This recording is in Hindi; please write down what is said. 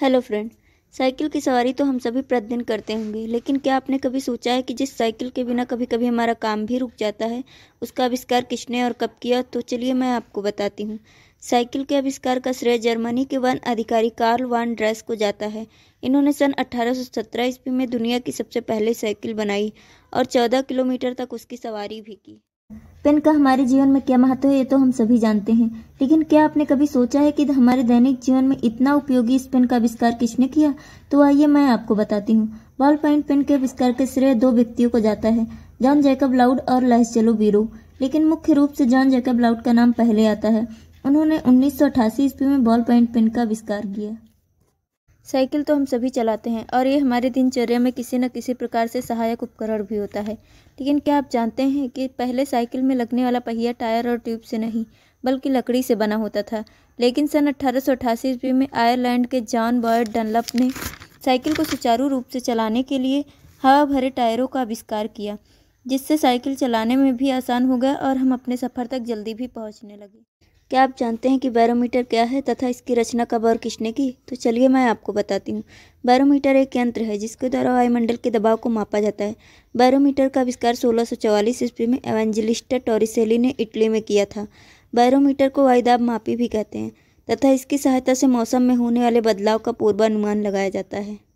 हेलो फ्रेंड साइकिल की सवारी तो हम सभी प्रतिदिन करते होंगे लेकिन क्या आपने कभी सोचा है कि जिस साइकिल के बिना कभी कभी हमारा काम भी रुक जाता है उसका आविष्कार किसने और कब किया तो चलिए मैं आपको बताती हूँ साइकिल के आविष्कार का श्रेय जर्मनी के वन अधिकारी कार्ल वान ड्रेस को जाता है इन्होंने सन 1817 ईस्वी में दुनिया की सबसे पहले साइकिल बनाई और 14 किलोमीटर तक उसकी सवारी भी की पेन का हमारे जीवन में क्या महत्व है ये तो हम सभी जानते हैं लेकिन क्या आपने कभी सोचा है कि हमारे दैनिक जीवन में इतना उपयोगी इस पेन का आविष्कार किसने किया तो आइए मैं आपको बताती हूँ बॉल पॉइंट पेन के आविष्कार के श्रेय दो व्यक्तियों को जाता है जॉन जैकब लाउड और चलो बीरो लेकिन मुख्य रूप से जॉन जैकब लाउड का नाम पहले आता है उन्होंने उन्नीस ईस्वी में बॉल पॉइंट पेन का आविष्कार किया साइकिल तो हम सभी चलाते हैं और ये हमारे दिनचर्या में किसी न किसी प्रकार से सहायक उपकरण भी होता है लेकिन क्या आप जानते हैं कि पहले साइकिल में लगने वाला पहिया टायर और ट्यूब से नहीं बल्कि लकड़ी से बना होता था लेकिन सन अट्ठारह सौ ईस्वी में आयरलैंड के जॉन बॉयड डनलप ने साइकिल को सुचारू रूप से चलाने के लिए हवा भरे टायरों का आविष्कार किया जिससे साइकिल चलाने में भी आसान हो गया और हम अपने सफ़र तक जल्दी भी पहुँचने लगे क्या आप जानते हैं कि बैरोमीटर क्या है तथा इसकी रचना कब और किसने की तो चलिए मैं आपको बताती हूँ बैरोमीटर एक यंत्र है जिसके द्वारा वायुमंडल के दबाव को मापा जाता है बैरोमीटर का आविष्कार 1644 ईस्वी में एवेंजलिस्टा टोरिसेली ने इटली में किया था बैरोमीटर को वायुदाब मापी भी कहते हैं तथा इसकी सहायता से मौसम में होने वाले बदलाव का पूर्वानुमान लगाया जाता है